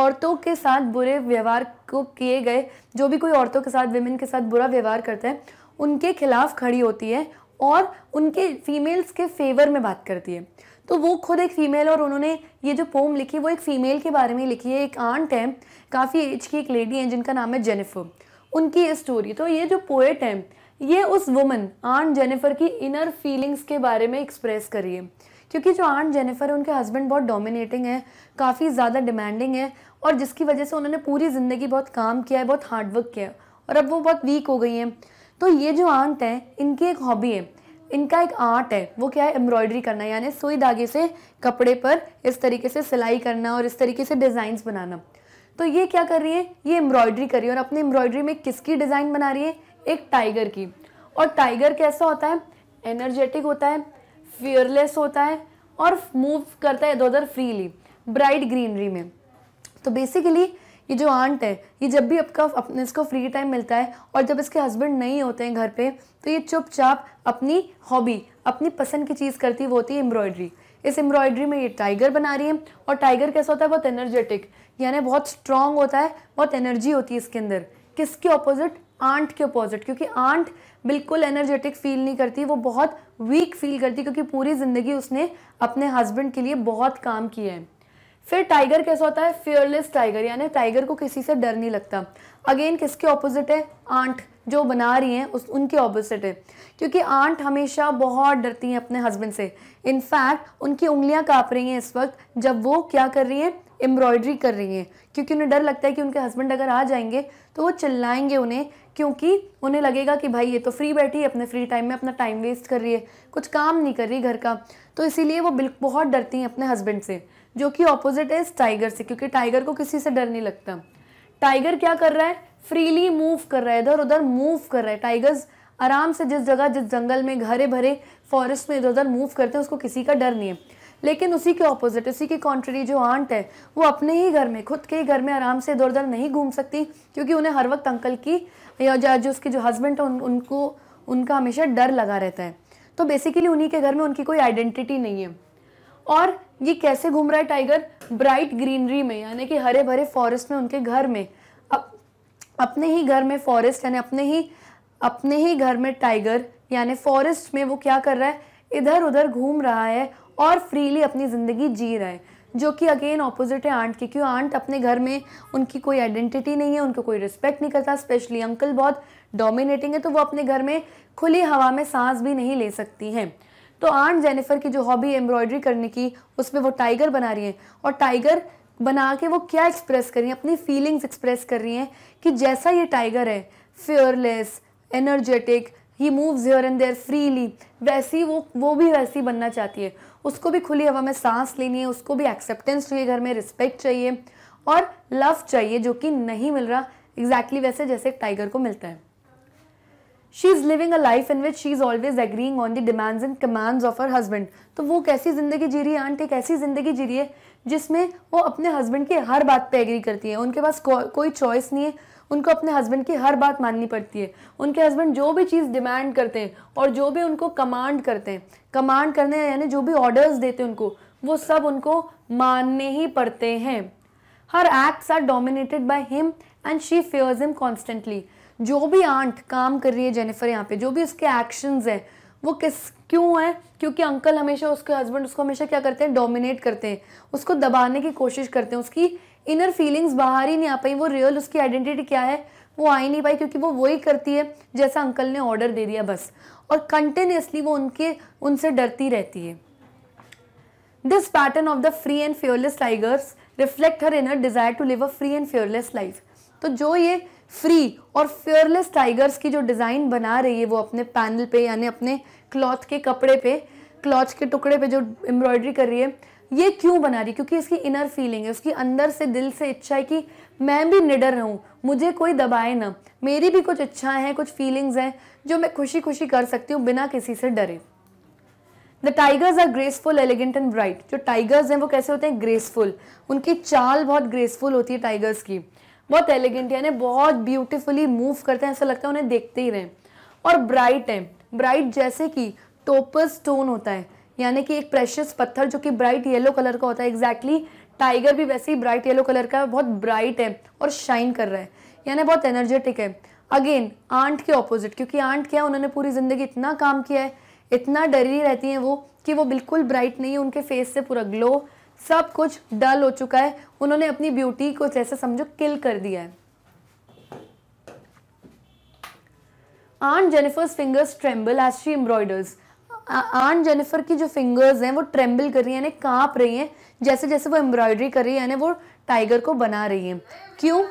औरतों के साथ बुरे व्यवहार को किए गए जो भी कोई औरतों के साथ विमेन के साथ बुरा व्यवहार करता है उनके खिलाफ खड़ी होती है और उनके फीमेल्स के फेवर में बात करती है तो वो खुद एक फ़ीमेल और उन्होंने ये जो पोम लिखी वो एक फ़ीमेल के बारे में लिखी है एक आंट है काफ़ी एज की एक लेडी है जिनका नाम है जेनिफर उनकी ये स्टोरी तो ये जो पोएट है ये उस वुमन आंट जेनिफर की इनर फीलिंग्स के बारे में एक्सप्रेस करिए क्योंकि जो आंट जेनिफर है उनके हस्बैंड बहुत डोमिनेटिंग है काफ़ी ज़्यादा डिमांडिंग है और जिसकी वजह से उन्होंने पूरी ज़िंदगी बहुत काम किया है बहुत हार्डवर्क किया और अब वो बहुत वीक हो गई हैं तो ये जो आंट हैं इनकी एक हॉबी है इनका एक आर्ट है वो क्या है एम्ब्रॉयडरी करना यानी सुई धागे से कपड़े पर इस तरीके से सिलाई करना और इस तरीके से डिज़ाइंस बनाना तो ये क्या कर रही है ये एम्ब्रॉयडरी कर रही है और अपने एम्ब्रॉयडरी में किसकी डिज़ाइन बना रही है एक टाइगर की और टाइगर कैसा होता है एनर्जेटिक होता है फियरलेस होता है और मूव करता है इधर उधर फ्रीली ब्राइट ग्रीनरी में तो बेसिकली ये जो आंट है ये जब भी आपका अपने इसको फ्री टाइम मिलता है और जब इसके हस्बैंड नहीं होते हैं घर पे तो ये चुपचाप अपनी हॉबी अपनी पसंद की चीज़ करती है वो होती है एम्ब्रॉयडरी इस एम्ब्रॉयडरी में ये टाइगर बना रही है और टाइगर कैसा होता है बहुत एनर्जेटिक यानी बहुत स्ट्रांग होता है बहुत एनर्जी होती है इसके अंदर किसके ऑपोजिट आंट के अपोजिट क्योंकि आंट बिल्कुल एनर्जेटिक फील नहीं करती वो बहुत वीक फील करती क्योंकि पूरी ज़िंदगी उसने अपने हस्बैंड के लिए बहुत काम किया है फिर टाइगर कैसा होता है फियरलेस टाइगर यानी टाइगर को किसी से डर नहीं लगता अगेन किसके ऑपोजिट है आंट जो बना रही हैं उस उनके ऑपोजिट है क्योंकि आंट हमेशा बहुत डरती हैं अपने हस्बैंड से इनफैक्ट उनकी उंगलियां काँप रही हैं इस वक्त जब वो क्या कर रही हैं एम्ब्रॉयडरी कर रही हैं क्योंकि उन्हें डर लगता है कि उनके हस्बैंड अगर आ जाएंगे तो वो चिल्लाएंगे उन्हें क्योंकि उन्हें लगेगा कि भाई ये तो फ्री बैठी है अपने फ्री टाइम में अपना टाइम वेस्ट कर रही है कुछ काम नहीं कर रही घर का तो इसीलिए वो बहुत डरती हैं अपने हस्बैंड से जो कि ऑपोजिट है इस टाइगर से क्योंकि टाइगर को किसी से डर नहीं लगता टाइगर क्या कर रहा है फ्रीली मूव कर रहा है इधर उधर मूव कर रहा है टाइगर्स आराम से जिस जगह जिस जंगल में घरे भरे फॉरेस्ट में इधर उधर मूव करते हैं उसको किसी का डर नहीं है लेकिन उसी के ऑपोजिट उसी के कॉन्ट्री जो आंट है वो अपने ही घर में खुद के ही घर में आराम से इधर उधर नहीं घूम सकती क्योंकि उन्हें हर वक्त अंकल की या जो उसके जो हस्बैंड है उन, उनको उनका हमेशा डर लगा रहता है तो बेसिकली उन्हीं के घर में उनकी कोई आइडेंटिटी नहीं है और ये कैसे घूम रहा है टाइगर ब्राइट ग्रीनरी में यानी कि हरे भरे फॉरेस्ट में उनके घर में अप, अपने ही घर में फॉरेस्ट यानी अपने ही अपने ही घर में टाइगर यानी फॉरेस्ट में वो क्या कर रहा है इधर उधर घूम रहा है और फ्रीली अपनी ज़िंदगी जी रहा है जो कि अगेन ऑपोजिट है आंट की क्यों आंट अपने घर में उनकी कोई आइडेंटिटी नहीं है उनको कोई रिस्पेक्ट नहीं करता स्पेशली अंकल बहुत डोमिनेटिंग है तो वो अपने घर में खुली हवा में सांस भी नहीं ले सकती हैं तो आंट जेनिफर की जो हॉबी एम्ब्रॉयडरी करने की उसमें वो टाइगर बना रही हैं और टाइगर बना के वो क्या एक्सप्रेस कर रही हैं अपनी फीलिंग्स एक्सप्रेस कर रही हैं कि जैसा ये टाइगर है fearless energetic he moves here and there freely वैसी वो वो भी वैसी बनना चाहती है उसको भी खुली हवा में सांस लेनी है उसको भी एक्सेप्टेंस चाहिए घर में रिस्पेक्ट चाहिए और लव चाहिए जो कि नहीं मिल रहा एग्जैक्टली exactly वैसे जैसे टाइगर को मिलता है she is living a life in which she is always agreeing on the demands and commands of her husband तो वो कैसी ज़िंदगी जी रही है आंट एक ऐसी ज़िंदगी जी रही है जिसमें वो अपने हस्बैंड की हर बात पे एग्री करती है उनके पास को, कोई चॉइस नहीं है उनको अपने हस्बैंड की हर बात माननी पड़ती है उनके हस्बैंड जो भी चीज़ डिमांड करते हैं और जो भी उनको कमांड करते हैं कमांड करने यानी जो भी ऑर्डर्स देते हैं उनको वो सब उनको मानने ही पड़ते हैं her acts are dominated by him and she fears him constantly जो भी आंट काम कर रही है जेनिफर यहाँ पे जो भी उसके एक्शंस हैं वो किस क्यों है क्योंकि अंकल हमेशा उसके हस्बैंड उसको हमेशा क्या करते हैं डोमिनेट करते हैं उसको दबाने की कोशिश करते हैं उसकी इनर फीलिंग्स बाहर ही नहीं आ पाई वो रियल उसकी आइडेंटिटी क्या है वो आ ही नहीं पाई क्योंकि वो वही करती है जैसा अंकल ने ऑर्डर दे दिया बस और कंटिन्यूसली वो उनके उनसे डरती रहती है this pattern of the free and fearless tigers reflect her inner desire to live a free and fearless life तो जो ये फ्री और फेयरलेस टाइगर्स की जो डिज़ाइन बना रही है वो अपने पैनल पे यानी अपने क्लॉथ के कपड़े पे क्लॉथ के टुकड़े पे जो एम्ब्रॉयडरी कर रही है ये क्यों बना रही क्योंकि इसकी इनर फीलिंग है उसकी अंदर से दिल से इच्छा है कि मैं भी निडर रहूँ मुझे कोई दबाए ना मेरी भी कुछ इच्छाएं हैं कुछ फीलिंग्स हैं जो मैं खुशी खुशी कर सकती हूँ बिना किसी से डरे the tigers are graceful elegant and bright जो टाइगर्स हैं वो कैसे होते हैं ग्रेसफुल उनकी चाल बहुत ग्रेसफुल होती है टाइगर्स की बहुत एलिगेंट यानी बहुत ब्यूटिफुली मूव करते हैं ऐसा लगता है उन्हें देखते ही रहें और ब्राइट है ब्राइट जैसे कि टोपर स्टोन होता है यानी कि एक प्रेशियस पत्थर जो कि ब्राइट येलो कलर का होता है एग्जैक्टली exactly, टाइगर भी वैसे ही ब्राइट येलो कलर का है बहुत ब्राइट है और शाइन कर रहा है यानी बहुत एनर्जेटिक है अगेन आंट के ऑपोजिट क्योंकि आंट क्या है उन्होंने पूरी ज़िंदगी इतना काम किया है इतना डरी रहती हैं वो कि वो बिल्कुल ब्राइट नहीं है उनके फेस से पूरा ग्लो सब कुछ डल हो चुका है उन्होंने अपनी ब्यूटी को जैसे समझो किल कर दिया है aunt Jennifer's fingers tremble as she embroiders aunt Jennifer की जो फिंगर्स हैं वो ट्रेम्बल कर रही हैं यानी कांप रही हैं जैसे जैसे वो एम्ब्रॉयडरी कर रही है यानी वो टाइगर को बना रही हैं क्यों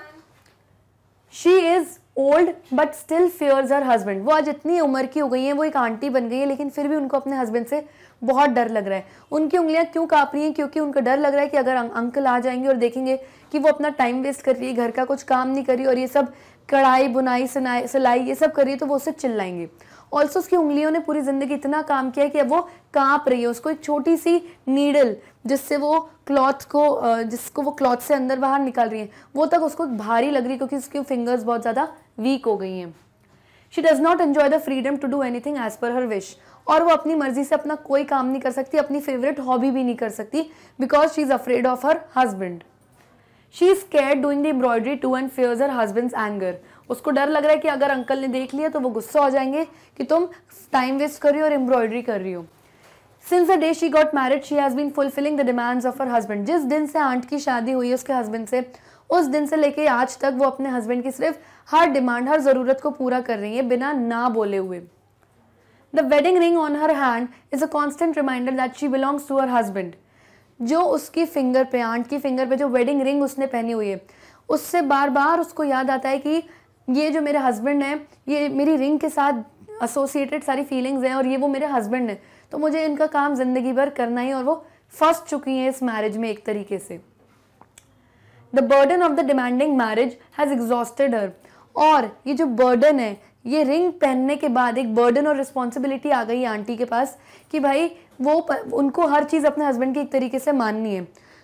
she is old but still fears her husband वो आज इतनी उम्र की हो गई है वो एक आंटी बन गई है लेकिन फिर भी उनको अपने हस्बैंड से बहुत डर लग रहा है उनकी उंगलियां क्यों काँप रही हैं क्योंकि उनका डर लग रहा है कि अगर अं-, अंकल आ जाएंगे और देखेंगे कि वो अपना टाइम वेस्ट कर रही है घर का कुछ काम नहीं कर रही और ये सब कढ़ाई बुनाई सिलाई सिलाई ये सब कर रही है तो वो उसे चिल्लाएंगे ऑल्सो उसकी उंगलियों ने पूरी ज़िंदगी इतना काम किया कि अब वो काँप रही है उसको एक छोटी सी नीडल जिससे वो क्लॉथ को जिसको वो क्लॉथ से अंदर बाहर निकाल रही है वो तक उसको भारी लग रही है क्योंकि उसकी फिंगर्स बहुत ज़्यादा वीक हो गई हैं she does not enjoy the freedom to do anything as per her wish और वो अपनी मर्जी से अपना कोई काम नहीं कर सकती अपनी फेवरेट हॉबी भी नहीं कर सकती because she is afraid of her husband she is care doing the embroidery to and fears her husband's anger उसको डर लग रहा है कि अगर अंकल ने देख लिया तो वो गुस्सा हो जाएंगे कि तुम टाइम वेस्ट कर रही हो और एम्ब्रॉयडरी कर रही हो since the day she got married she has been fulfilling the demands of her husband जिस दिन से आंट की शादी हुई है उसके हस्बैंड से उस दिन से लेके आज तक वो अपने हस्बैंड की सिर्फ हर डिमांड हर ज़रूरत को पूरा कर रही है बिना ना बोले हुए the wedding ring on her hand is a constant reminder that she belongs to her husband जो उसकी फिंगर पे आंट की फिंगर पे जो वेडिंग रिंग उसने पहनी हुई है उससे बार बार उसको याद आता है कि ये जो मेरे हस्बैंड हैं ये मेरी रिंग के साथ एसोसिएटेड सारी फीलिंग्स हैं और ये वो मेरे हस्बैंड हैं तो मुझे इनका काम ज़िंदगी भर करना ही और वो फंस चुकी हैं इस मैरिज में एक तरीके से the burden of the demanding marriage has exhausted her और ये जो बर्डन है ये रिंग पहनने के बाद एक बर्डन और रिस्पॉन्सिबिलिटी आ गई आंटी के पास कि भाई वो उनको हर चीज़ अपने हस्बैंड की एक तरीके से माननी है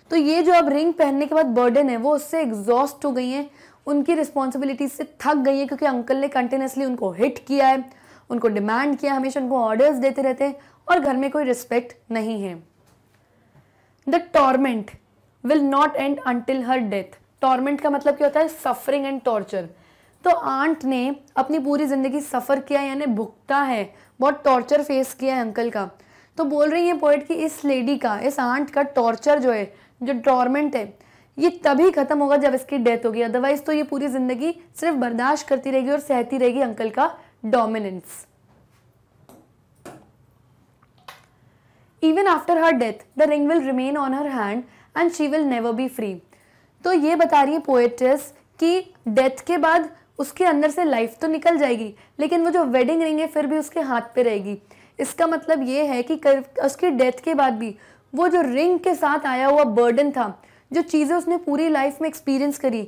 तो ये जो अब रिंग पहनने के बाद बर्डन है वो उससे एग्जॉस्ट हो गई हैं उनकी रिस्पॉन्सिबिलिटी से थक गई हैं क्योंकि अंकल ने कंटिन्यूसली उनको हिट किया है उनको डिमांड किया हमेशा उनको ऑर्डर्स देते रहते हैं और घर में कोई रिस्पेक्ट नहीं है the torment will not end until her death torment का मतलब क्या होता है सफरिंग एंड टॉर्चर तो आंट ने अपनी पूरी ज़िंदगी सफ़र किया यानी भुगता है बहुत टॉर्चर फेस किया है अंकल का तो बोल रही है पोइट कि इस लेडी का इस आंट का टॉर्चर जो है जो टॉर्मेंट है ये तभी ख़त्म होगा जब इसकी डेथ होगी अदरवाइज़ तो ये पूरी ज़िंदगी सिर्फ बर्दाश्त करती रहेगी और सहती रहेगी अंकल का dominance even after her death the ring will remain on her hand and she will never be free तो ये बता रही है पोएट्रेस कि डेथ के बाद उसके अंदर से लाइफ तो निकल जाएगी लेकिन वो जो वेडिंग रिंग है फिर भी उसके हाथ पे रहेगी इसका मतलब ये है कि उसकी डेथ के बाद भी वो जो रिंग के साथ आया हुआ बर्डन था जो चीज़ें उसने पूरी लाइफ में एक्सपीरियंस करी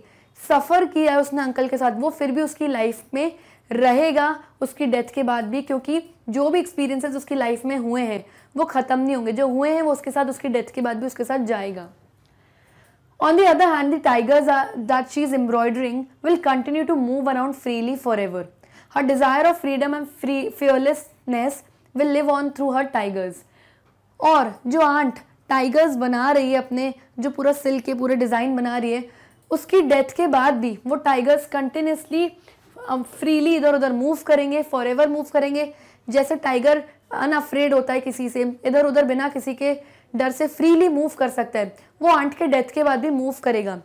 सफ़र किया उसने अंकल के साथ वो फिर भी उसकी लाइफ में रहेगा उसकी डेथ के बाद भी क्योंकि जो भी एक्सपीरियंसेस उसकी लाइफ में हुए हैं वो ख़त्म नहीं होंगे जो हुए हैं वो उसके साथ उसकी डेथ के बाद भी उसके साथ जाएगा On the other hand, the tigers are, that she is embroidering will continue to move around freely forever. Her desire of freedom and free, fearlessness will live on through her tigers. और जो aunt tigers बना रही है अपने जो पूरा silk के पूरे डिज़ाइन बना रही है उसकी डेथ के बाद भी वो टाइगर्स कंटिन्यूसली फ्रीली इधर उधर मूव करेंगे फॉर एवर मूव करेंगे जैसे टाइगर अनअफ्रेड होता है किसी से इधर उधर बिना किसी के डर से फ्रीली मूव कर सकता है वो आंट के डेथ के बाद भी मूव करेगा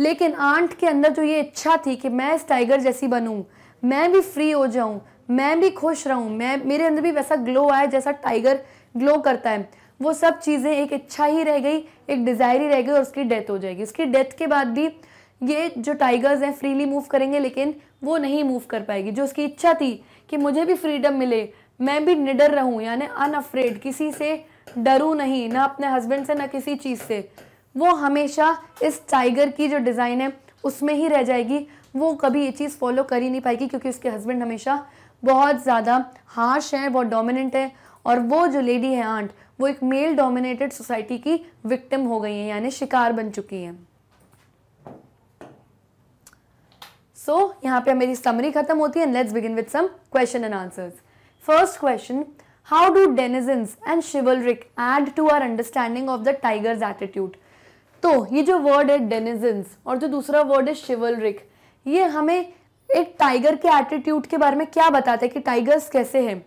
लेकिन आंट के अंदर जो ये इच्छा थी कि मैं इस टाइगर जैसी बनूँ मैं भी फ्री हो जाऊँ मैं भी खुश रहूँ मैं मेरे अंदर भी वैसा ग्लो आया जैसा टाइगर ग्लो करता है वो सब चीज़ें एक इच्छा ही रह गई एक डिज़ायर ही रह गई और उसकी डेथ हो जाएगी उसकी डेथ के बाद भी ये जो टाइगर्स हैं फ्रीली मूव करेंगे लेकिन वो नहीं मूव कर पाएगी जो उसकी इच्छा थी कि मुझे भी फ्रीडम मिले मैं भी निडर रहूं यानी अनअफ्रेड किसी से डरू नहीं ना अपने हस्बैंड से ना किसी चीज़ से वो हमेशा इस टाइगर की जो डिज़ाइन है उसमें ही रह जाएगी वो कभी ये चीज़ फॉलो कर ही नहीं पाएगी क्योंकि उसके हस्बैंड हमेशा बहुत ज़्यादा हार्श है बहुत डोमिनेंट है और वो जो लेडी है आंट वो एक मेल डोमिनेटेड सोसाइटी की विक्टिम हो गई है यानी शिकार बन चुकी है सो so, यहाँ पे मेरी समरी खत्म होती है let's begin with some question and answers first question How do denizens and chivalric add to our understanding of the tiger's attitude? तो ये जो वर्ड है डेनिजन्स और जो दूसरा वर्ड है शिवलरिक ये हमें एक टाइगर के एटीट्यूड के बारे में क्या बताते हैं कि टाइगर्स कैसे हैं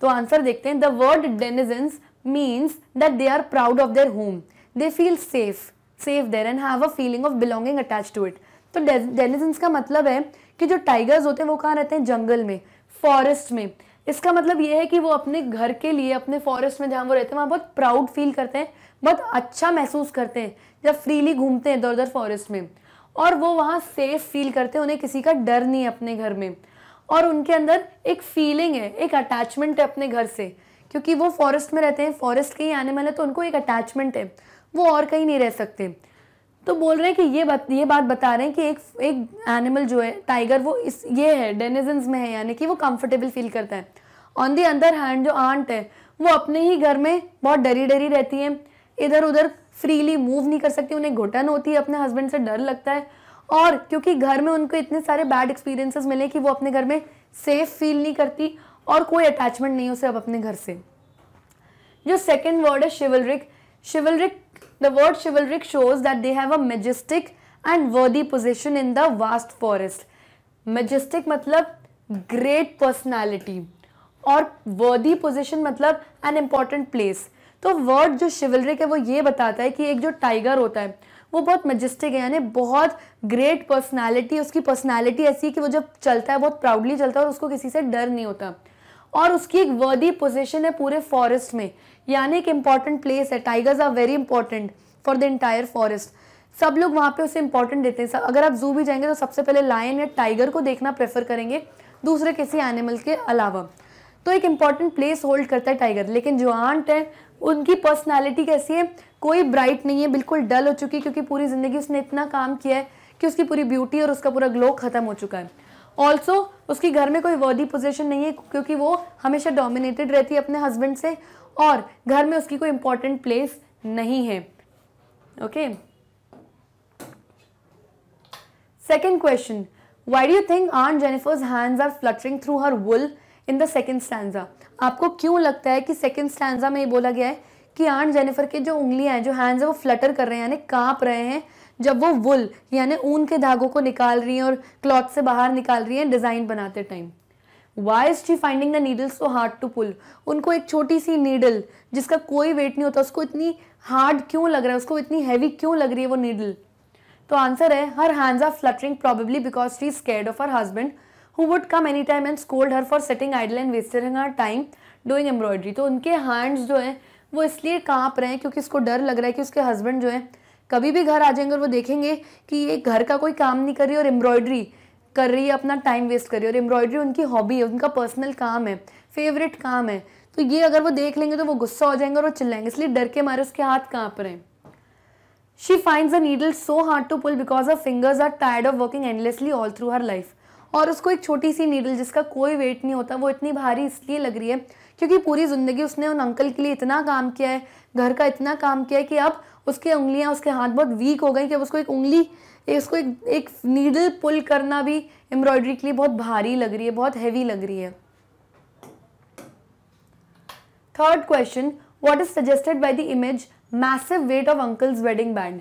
तो आंसर देखते हैं the word denizens means that they are proud of their home they feel safe safe there and have a feeling of belonging attach to it तो डेनिजेंस का मतलब है कि जो टाइगर्स होते हैं वो कहाँ रहते हैं जंगल में फॉरेस्ट में इसका मतलब ये है कि वो अपने घर के लिए अपने फॉरेस्ट में जहाँ वो रहते हैं वहाँ बहुत प्राउड फील करते हैं बहुत अच्छा महसूस करते हैं जब फ्रीली घूमते हैं इधर उधर फॉरेस्ट में और वो वहाँ सेफ फील करते हैं उन्हें किसी का डर नहीं है अपने घर में और उनके अंदर एक फीलिंग है एक अटैचमेंट है अपने घर से क्योंकि वो फॉरेस्ट में रहते हैं फॉरेस्ट के ही आने है तो उनको एक अटैचमेंट है वो और कहीं नहीं रह सकते तो बोल रहे हैं कि ये बात ये बात बता रहे हैं कि एक एक एनिमल जो है टाइगर वो इस ये है डेनेजेंस में है यानी कि वो कंफर्टेबल फील करता है ऑन दी अंदर हैंड जो आंट है वो अपने ही घर में बहुत डरी डरी रहती है इधर उधर फ्रीली मूव नहीं कर सकती उन्हें घुटन होती है अपने हस्बैंड से डर लगता है और क्योंकि घर में उनको इतने सारे बैड एक्सपीरियंसेस मिले कि वो अपने घर में सेफ फील नहीं करती और कोई अटैचमेंट नहीं उसे अब अपने घर से जो सेकेंड वर्ड है chivalric chivalric the word chivalric shows that they have a majestic and worthy position in the vast forest majestic मतलब ग्रेट पर्सनैलिटी और वर्दी पोजिशन मतलब एन इम्पॉर्टेंट प्लेस तो वर्ड जो शिवलरिक है वो ये बताता है कि एक जो टाइगर होता है वो बहुत मजेस्टिक है यानी बहुत ग्रेट पर्सनैलिटी उसकी पर्सनैलिटी ऐसी है कि वो जब चलता है बहुत प्राउडली चलता है और उसको किसी से डर नहीं होता और उसकी एक वर्दी पोजिशन है पूरे फॉरेस्ट में यानी एक इम्पॉर्टेंट प्लेस है tigers are very important for the entire forest सब लोग वहाँ पे उसे इंपॉर्टेंट देते हैं अगर आप जू भी जाएंगे तो सबसे पहले लायन या टाइगर को देखना प्रेफर करेंगे दूसरे किसी एनिमल के अलावा तो एक इम्पॉर्टेंट प्लेस होल्ड करता है टाइगर लेकिन जो आंट है उनकी पर्सनैलिटी कैसी है कोई ब्राइट नहीं है बिल्कुल डल हो चुकी है क्योंकि पूरी ज़िंदगी उसने इतना काम किया है कि उसकी पूरी ब्यूटी और उसका पूरा ग्लो ख़त्म हो चुका है ऑल्सो उसकी घर में कोई वर्दी पोजिशन नहीं है क्योंकि वो हमेशा डोमिनेटेड रहती है अपने हस्बैंड से और घर में उसकी कोई इंपॉर्टेंट प्लेस नहीं है okay second question why do you think aunt Jennifer's hands are fluttering through her wool in the second stanza आपको क्यों लगता है कि सेकेंड स्टैंडा में ये बोला गया है कि आंट जेनिफर के जो उंगलियां हैं जो हैंड्स हैं वो फ्लटर कर रहे हैं यानी कांप रहे हैं जब वो वुल यानी ऊन के धागों को निकाल रही हैं और क्लॉथ से बाहर निकाल रही हैं डिज़ाइन बनाते time why is she finding the needles so hard to pull उनको एक छोटी सी नीडल जिसका कोई वेट नहीं होता उसको इतनी हार्ड क्यों लग रहा है उसको इतनी हैवी क्यों लग रही है वो नीडल तो आंसर है her hands are fluttering probably because she is scared of her husband who would come any time and scold her for sitting idle and wasting her time doing embroidery तो उनके hands जो हैं वो इसलिए काँप रहे हैं क्योंकि उसको डर लग रहा है कि उसके हस्बैंड जो है कभी भी घर आ जाएंगे और वो देखेंगे कि ये घर का कोई काम नहीं कर रही और एम्ब्रॉयडरी कर रही है अपना टाइम वेस्ट कर रही है और एम्ब्रॉयडरी उनकी हॉबी है उनका पर्सनल काम है फेवरेट काम है तो ये अगर वो देख लेंगे तो वो गुस्सा हो जाएंगे और वो चिल्लाएंगे इसलिए डर के मारे उसके हाथ काँप रहे हैं she finds a needle so hard to pull because her fingers are tired of working endlessly all through her life और उसको एक छोटी सी नीडल जिसका कोई वेट नहीं होता वो इतनी भारी इसलिए लग रही है क्योंकि पूरी ज़िंदगी उसने उन अंकल के लिए इतना काम किया है घर का इतना काम किया है कि अब उसकी उंगलियां उसके हाथ बहुत वीक हो गई कि अब उसको एक उंगली इसको एक एक नीडल पुल करना भी एम्ब्रॉयडरी के लिए बहुत भारी लग रही है बहुत हैवी लग रही है third question what is suggested by the image massive weight of uncle's wedding band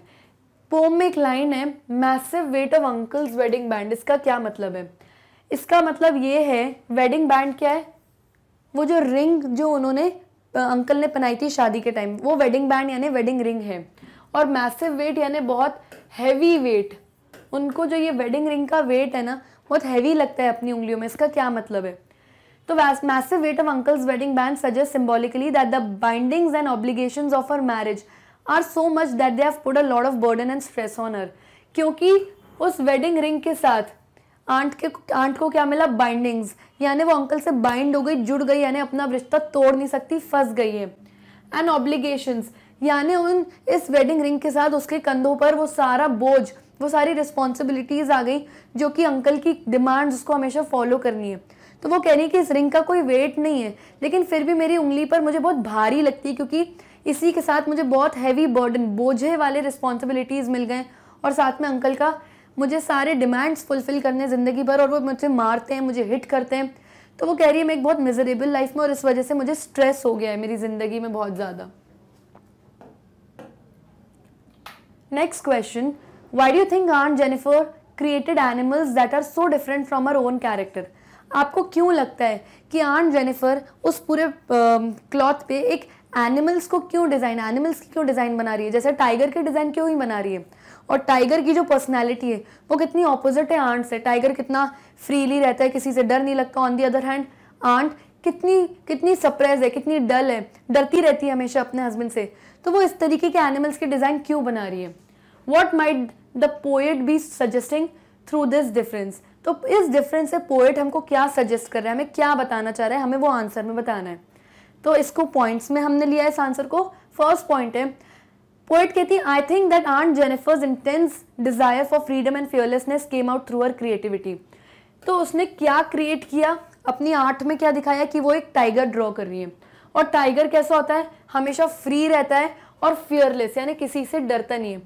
poem में एक लाइन है massive weight of uncle's wedding band इसका क्या मतलब है इसका मतलब ये है वेडिंग बैंड क्या है वो जो रिंग जो उन्होंने अंकल ने पहनाई थी शादी के टाइम वो वेडिंग बैंड यानी वेडिंग रिंग है और मैसिव वेट यानी बहुत हैवी वेट उनको जो ये वेडिंग रिंग का वेट है ना बहुत हैवी लगता है अपनी उंगलियों में इसका क्या मतलब है तो massive weight of uncle's wedding band suggest symbolically that the bindings and obligation of uh marriage are so much that they have put a lot of burden and stress on her क्योंकि उस wedding ring के साथ aunt के aunt को क्या मिला bindings यानी वो अंकल से बाइंड हो गई जुड़ गई यानी अपना रिश्ता तोड़ नहीं सकती फंस गई है एंड ऑब्लिगेशंस यानी उन इस वेडिंग रिंग के साथ उसके कंधों पर वो सारा बोझ वो सारी रिस्पॉन्सिबिलिटीज़ आ गई जो कि अंकल की डिमांड्स उसको हमेशा फॉलो करनी है तो वो कह रही है कि इस रिंग का कोई वेट नहीं है लेकिन फिर भी मेरी उंगली पर मुझे बहुत भारी लगती है क्योंकि इसी के साथ मुझे बहुत हैवी बर्डन बोझे वाले रिस्पॉन्सिबिलिटीज़ मिल गए और साथ में अंकल का मुझे सारे डिमांड्स फुलफ़िल करने ज़िंदगी भर और वो मुझे मारते हैं मुझे हिट करते हैं तो वो कह रही है मैं एक बहुत मिजरेबल लाइफ में और इस वजह से मुझे स्ट्रेस हो गया है मेरी ज़िंदगी में बहुत ज़्यादा next question why do think aunt Jennifer created animals that are so different from her own character आपको क्यों लगता है कि आंट जेनिफर उस पूरे क्लॉथ पे एक एनिमल्स को क्यों डिज़ाइन एनिमल्स की क्यों डिज़ाइन बना रही है जैसे टाइगर की डिज़ाइन क्यों ही बना रही है और टाइगर की जो पर्सनैलिटी है वो कितनी ऑपोजिट है आंट से टाइगर कितना फ्रीली रहता है किसी से डर नहीं लगता on the other hand aunt कितनी कितनी सरप्राइज है कितनी डल है डरती रहती है हमेशा अपने हस्बैंड से तो वो इस तरीके के एनिमल्स के डिज़ाइन क्यों बना रही है what might the poet be suggesting through this difference तो इस डिफरेंस से पोएट हमको क्या सजेस्ट कर रहा है हमें क्या बताना चाह रहा है हमें वो आंसर में बताना है तो इसको पॉइंट्स में हमने लिया इस आंसर को फर्स्ट पॉइंट है पोएट कहती है I think that aunt Jennifer's intense desire for freedom and fearlessness came out through her creativity तो उसने क्या क्रिएट किया अपनी आर्ट में क्या दिखाया कि वो एक टाइगर ड्रॉ कर रही है और टाइगर कैसा होता है हमेशा फ्री रहता है और फियरलेस यानी किसी से डरता नहीं है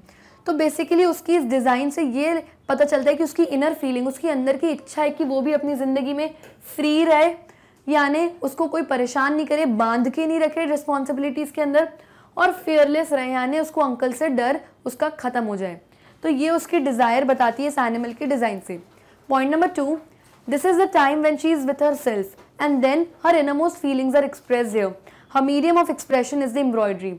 तो बेसिकली उसकी इस डिज़ाइन से ये पता चलता है कि उसकी इनर फीलिंग उसकी अंदर की इच्छा है कि वो भी अपनी ज़िंदगी में फ्री रहे यानी उसको कोई परेशान नहीं करे बांध के नहीं रखे रिस्पॉन्सिबिलिटीज़ के अंदर और फियरलेस रहे यानी उसको अंकल से डर उसका ख़त्म हो जाए तो ये उसकी डिज़ायर बताती है इस एनिमल के डिज़ाइन से point number two this is the time when she is with her self and then her inmost feelings are express here. Her medium of expression is the embroidery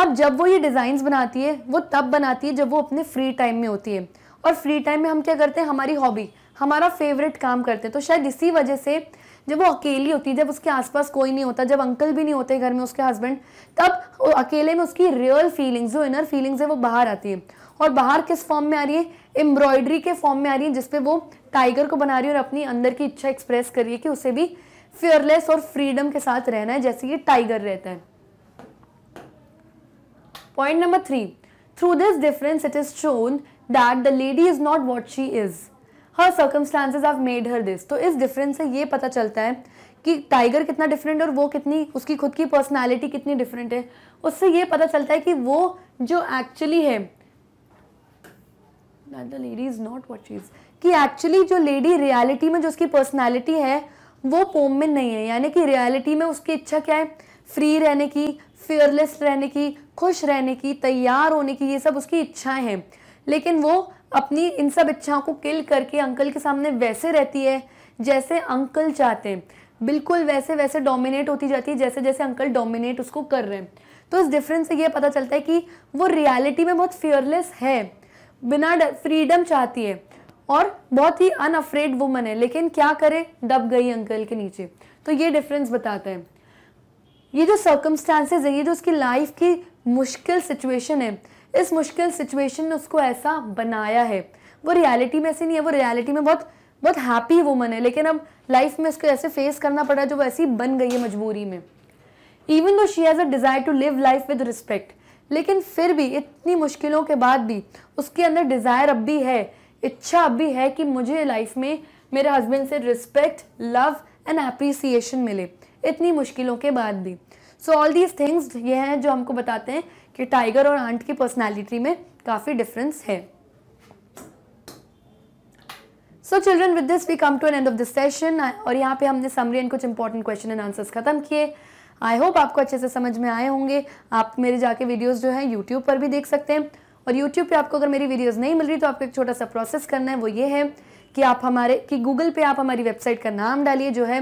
अब जब वो ये design बनाती है वो तब बनाती है जब वो अपने फ्री टाइम में होती है और फ्री टाइम में हम क्या करते हैं हमारी हॉबी हमारा फेवरेट काम करते हैं तो शायद इसी वजह से जब वो अकेली होती है जब उसके आसपास कोई नहीं होता जब अंकल भी नहीं होते घर में उसके हस्बैंड तब अकेले में उसकी रियल फीलिंग्स जो इनर फीलिंग्स है वो बाहर आती है और बाहर किस फॉर्म में आ रही है एम्ब्रॉयडरी के फॉर्म में आ रही है जिसपे वो टाइगर को बना रही है और अपनी अंदर की इच्छा एक्सप्रेस कर रही है कि उसे भी फियरलेस और फ्रीडम के साथ रहना है जैसे कि टाइगर रहता है point number three through this difference it is shown that the lady is not what she is her circumstances have made her this तो इस डिफरेंस से ये पता चलता है कि टाइगर कितना डिफरेंट और वो कितनी उसकी खुद की पर्सनालिटी कितनी डिफरेंट है उससे ये पता चलता है कि वो जो एक्चुअली है lady is not what she is कि एक्चुअली जो लेडी रियलिटी में जो उसकी पर्सनैलिटी है वो पोम में नहीं है यानी कि रियलिटी में उसकी इच्छा क्या है फ्री रहने की फियरलेस रहने की खुश रहने की तैयार होने की ये सब उसकी इच्छाएं हैं लेकिन वो अपनी इन सब इच्छाओं को किल करके अंकल के सामने वैसे रहती है जैसे अंकल चाहते हैं बिल्कुल वैसे वैसे डोमिनेट होती जाती है जैसे जैसे अंकल डोमिनेट उसको कर रहे हैं तो इस डिफरेंस से ये पता चलता है कि वो रियलिटी में बहुत फियरलेस है बिना फ्रीडम चाहती है और बहुत ही अनअफ्रेड वुमन है लेकिन क्या करे दब गई अंकल के नीचे तो ये डिफरेंस बताता है ये जो सर्कमस्टांसेस है ये जो उसकी लाइफ की मुश्किल सिचुएशन है इस मुश्किल सिचुएशन ने उसको ऐसा बनाया है वो रियलिटी में ऐसी नहीं है वो रियलिटी में बहुत बहुत हैप्पी वुमन है लेकिन अब लाइफ में उसको ऐसे फेस करना पड़ा जो वैसी बन गई है मजबूरी में even though she has a desire to live life with respect लेकिन फिर भी इतनी मुश्किलों के बाद भी उसके अंदर डिज़ायर अब भी है इच्छा भी है कि मुझे लाइफ में मेरे हस्बैंड से रिस्पेक्ट लव एंड अप्रिसिएशन मिले इतनी मुश्किलों के बाद भी सो ऑल दीज थिंग्स ये हैं जो हमको बताते हैं कि टाइगर और आंट की पर्सनैलिटी में काफ़ी डिफरेंस है so children with this we come to an end of this session और यहाँ पे हमने समरी एंड कुछ इंपॉर्टेंट क्वेश्चन एंड आंसर्स खत्म किए आई होप आपको अच्छे से समझ में आए होंगे आप मेरे जाके वीडियोस जो हैं यूट्यूब पर भी देख सकते हैं और यूट्यूब पे आपको अगर मेरी वीडियोस नहीं मिल रही तो आपको एक छोटा सा प्रोसेस करना है वो ये है कि आप हमारे कि गूगल पे आप हमारी वेबसाइट का नाम डालिए जो है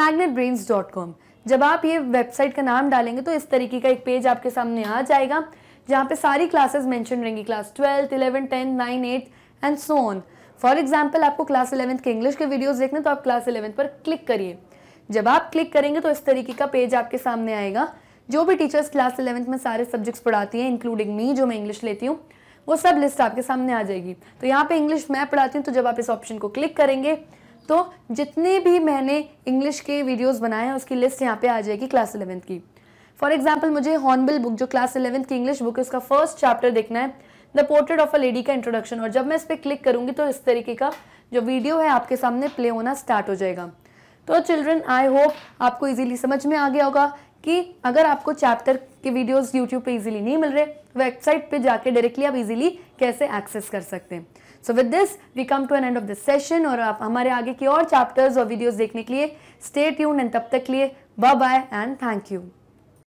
मैग्नेट जब आप ये वेबसाइट का नाम डालेंगे तो इस तरीके का एक पेज आपके सामने आ जाएगा जहाँ पे सारी क्लासेस मैंशन रहेंगी class twelfth eleven ten nine eight and so on for example आपको क्लास इलेवंथ के इंग्लिश के वीडियोज देखने तो आप क्लास इलेवंथ पर क्लिक करिए जब आप क्लिक करेंगे तो इस तरीके का पेज आपके सामने आएगा जो भी टीचर्स क्लास इलेवंथ में सारे सब्जेक्ट्स पढ़ाती हैं इंक्लूडिंग मी जो मैं इंग्लिश लेती हूँ वो सब लिस्ट आपके सामने आ जाएगी तो यहाँ पे इंग्लिश मैं पढ़ाती हूँ तो जब आप इस ऑप्शन को क्लिक करेंगे तो जितने भी मैंने इंग्लिश के वीडियोज़ बनाए हैं उसकी लिस्ट यहाँ पे आ जाएगी क्लास इलेवंथ की फॉर एग्जाम्पल मुझे हॉर्नबिल बुक जो क्लास इलेवंथ की इंग्लिश बुक है उसका फर्स्ट चैप्टर देखना है the portrait of a lady का इंट्रोडक्शन और जब मैं इस पर क्लिक करूँगी तो इस तरीके का जो वीडियो है आपके सामने प्ले होना स्टार्ट हो जाएगा तो चिल्ड्रन आई होप आपको इजीली समझ में आ गया होगा कि अगर आपको चैप्टर के वीडियोस यूट्यूब पे इजीली नहीं मिल रहे वेबसाइट पे जाके डायरेक्टली आप इजीली कैसे एक्सेस कर सकते हैं so with this we come to an end of this session और आप हमारे आगे के और चैप्टर्स और वीडियोस देखने के लिए स्टे ट्यून एंड तब तक लिए bye bye and thank you